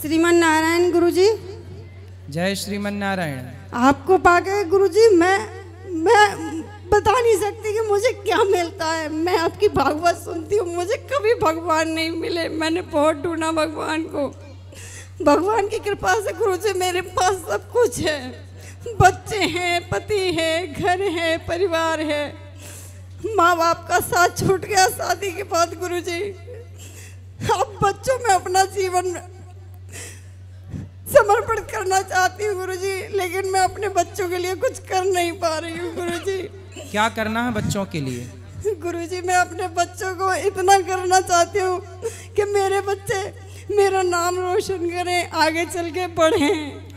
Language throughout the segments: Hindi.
श्रीमन नारायण गुरु जी जय श्रीमन नारायण आपको पाके गुरु जी मैं मैं बता नहीं सकती कि मुझे क्या मिलता है मैं आपकी भागवत सुनती हूँ मुझे कभी भगवान नहीं मिले मैंने बहुत ढूंढा भगवान को भगवान की कृपा से गुरु जी मेरे पास सब कुछ है बच्चे हैं पति है घर है परिवार है माँ बाप का साथ छूट गया शादी के बाद गुरु जी अब बच्चों में अपना जीवन समर्पण करना चाहती हूँ गुरु जी लेकिन मैं अपने बच्चों के लिए कुछ कर नहीं पा रही हूँ गुरु जी क्या करना है बच्चों के लिए गुरु जी मैं अपने बच्चों को इतना करना चाहती हूँ कि मेरे बच्चे मेरा नाम रोशन करें आगे चल के पढ़े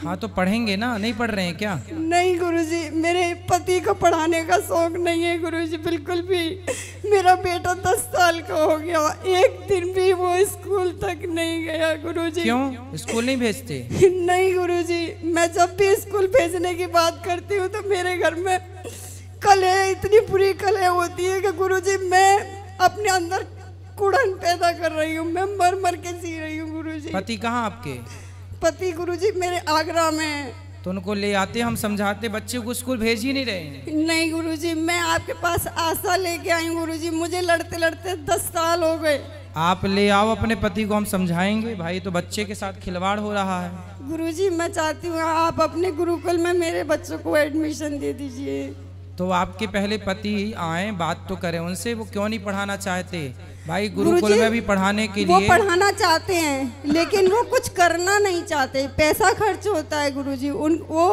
हाँ तो पढ़ेंगे ना नहीं पढ़ रहे हैं क्या नहीं गुरुजी मेरे पति को पढ़ाने का शौक नहीं है गुरुजी बिल्कुल भी मेरा बेटा दस साल का हो गया एक दिन भी वो स्कूल तक नहीं गया गुरुजी क्यों स्कूल नहीं भेजते नहीं गुरुजी मैं जब भी स्कूल भेजने की बात करती हूँ तो मेरे घर में कले इतनी बुरी कले होती है कि गुरु मैं अपने अंदर कुड़न पैदा कर रही हूँ मैं मर मर के जी रही हूँ गुरु जी पति कहाँ आपके पति गुरु जी मेरे आगरा में तो उनको ले आते हम समझाते बच्चे को स्कूल भेज ही नहीं रहे नहीं गुरु जी मैं आपके पास आशा लेके आई हूँ गुरु जी मुझे लड़ते लड़ते दस साल हो गए आप ले आओ अपने पति को हम समझाएंगे भाई तो बच्चे के साथ खिलवाड़ हो रहा है गुरुजी मैं चाहती हूँ आप अपने गुरुकुल में मेरे बच्चों को एडमिशन दे दीजिए तो आपके पहले पति आए बात तो करें उनसे वो क्यों नहीं पढ़ाना चाहते भाई गुरुकुल में भी पढ़ाने के लिए वो पढ़ाना चाहते हैं लेकिन वो कुछ करना नहीं चाहते पैसा खर्च होता है गुरुजी उन वो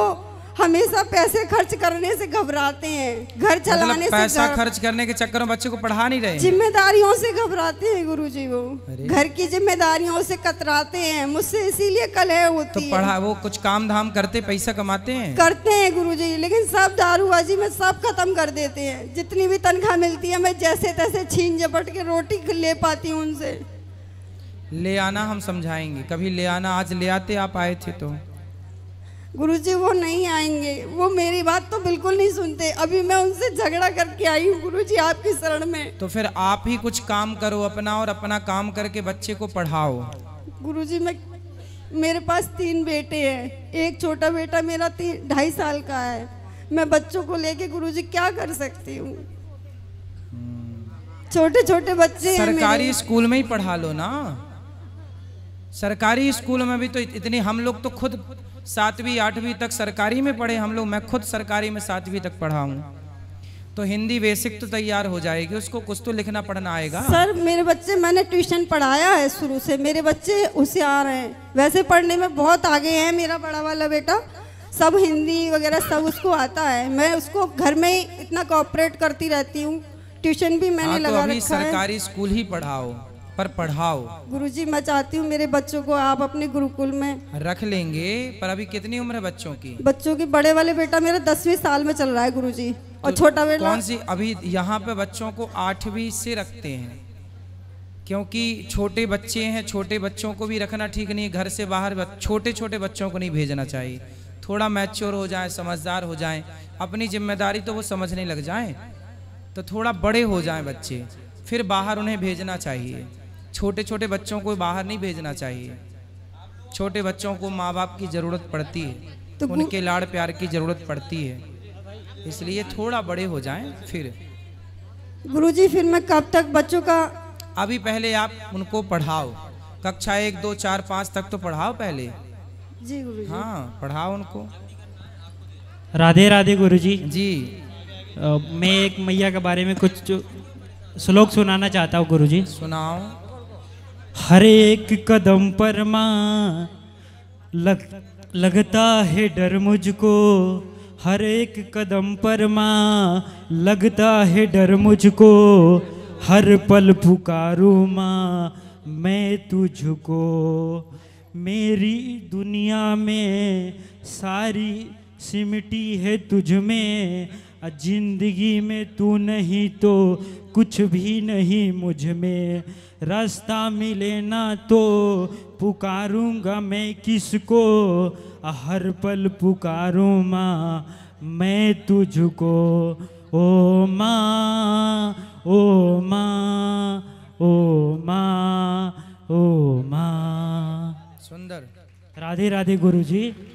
हमेशा पैसे खर्च करने से घबराते हैं घर मतलब चलाने मतलब पैसा से खर्च करने के चक्कर में बच्चों को पढ़ा नहीं रहे जिम्मेदारियों से घबराते हैं गुरु जी वो घर की जिम्मेदारियों से कतराते हैं मुझसे इसीलिए कल तो है होती तो पढ़ा वो कुछ काम धाम करते पैसा कमाते हैं करते हैं गुरु जी लेकिन सब दारूबाजी में सब खत्म कर देते हैं जितनी भी तनख्वाह मिलती है मैं जैसे तैसे छीन झपट के रोटी ले पाती हूँ उनसे ले आना हम समझाएंगे कभी ले आना आज ले आते आप आए थे तो गुरुजी वो नहीं आएंगे वो मेरी बात तो बिल्कुल नहीं सुनते अभी मैं उनसे झगड़ा करके आई हूँ गुरु जी आपकी शरण में तो फिर आप ही कुछ काम करो अपना और अपना काम करके बच्चे को पढ़ाओ गुरु जी मैं मेरे पास तीन बेटे हैं एक छोटा बेटा मेरा तीन ढाई साल का है मैं बच्चों को लेके गुरु जी क्या कर सकती हूँ हम्म। छोटे छोटे बच्चे सरकारी स्कूल में ही पढ़ा लो ना सरकारी स्कूल में भी तो इतनी हम लोग तो खुद सातवीं आठवीं तक सरकारी में पढ़े हम लोग मैं खुद सरकारी में सातवीं तक पढ़ा हूँ तो हिंदी बेसिक तो तैयार हो जाएगी उसको कुछ तो लिखना पढ़ना आएगा सर मेरे बच्चे मैंने ट्यूशन पढ़ाया है शुरू से मेरे बच्चे उसे आ रहे हैं वैसे पढ़ने में बहुत आगे हैं मेरा बड़ा वाला बेटा सब हिंदी वगैरह सब उसको आता है मैं उसको घर में ही इतना कॉपरेट करती रहती हूँ ट्यूशन भी मैंने हाँ, तो लगा तो रखा सरकारी स्कूल ही पढ़ाओ पर पढ़ाओ गुरुजी मैं चाहती हूँ मेरे बच्चों को आप अपने गुरुकुल में रख लेंगे पर अभी कितनी उम्र है बच्चों की बच्चों की बड़े वाले बेटा मेरा दसवीं साल में चल रहा है गुरु जी तो और छोटा बेटा कौन सी अभी यहाँ पे बच्चों को आठवीं से रखते हैं क्योंकि छोटे बच्चे हैं छोटे बच्चों को भी रखना ठीक नहीं घर से बाहर छोटे छोटे बच्चों को नहीं भेजना चाहिए थोड़ा मैच्योर हो जाए समझदार हो जाए अपनी जिम्मेदारी तो वो समझने लग जाए तो थोड़ा बड़े हो जाए बच्चे फिर बाहर उन्हें भेजना चाहिए छोटे छोटे बच्चों को बाहर नहीं भेजना चाहिए छोटे बच्चों को माँ बाप की ज़रूरत पड़ती है तो उनके लाड़ प्यार की ज़रूरत पड़ती है इसलिए थोड़ा बड़े हो जाएं फिर गुरुजी फिर मैं कब तक बच्चों का अभी पहले आप उनको पढ़ाओ कक्षा एक दो चार पाँच तक तो पढ़ाओ पहले जी गुरुजी हाँ पढ़ाओ उनको राधे राधे गुरुजी जी आ, मैं एक मैया के बारे में कुछ श्लोक सुनाना चाहता हूँ गुरु जी सुनाओ हर एक कदम पर माँ लग लगता है डर मुझको हर एक कदम पर माँ लगता है डर मुझको हर पल पुकारू माँ मैं तुझको मेरी दुनिया में सारी सिमटी है तुझ में जिंदगी में तू नहीं तो कुछ भी नहीं मुझ में रास्ता मिले ना तो पुकारूंगा मैं किसको हर पल पुकारूँ माँ मैं तुझको ओ माँ ओ माँ ओ माँ ओ माँ सुंदर राधे राधे गुरुजी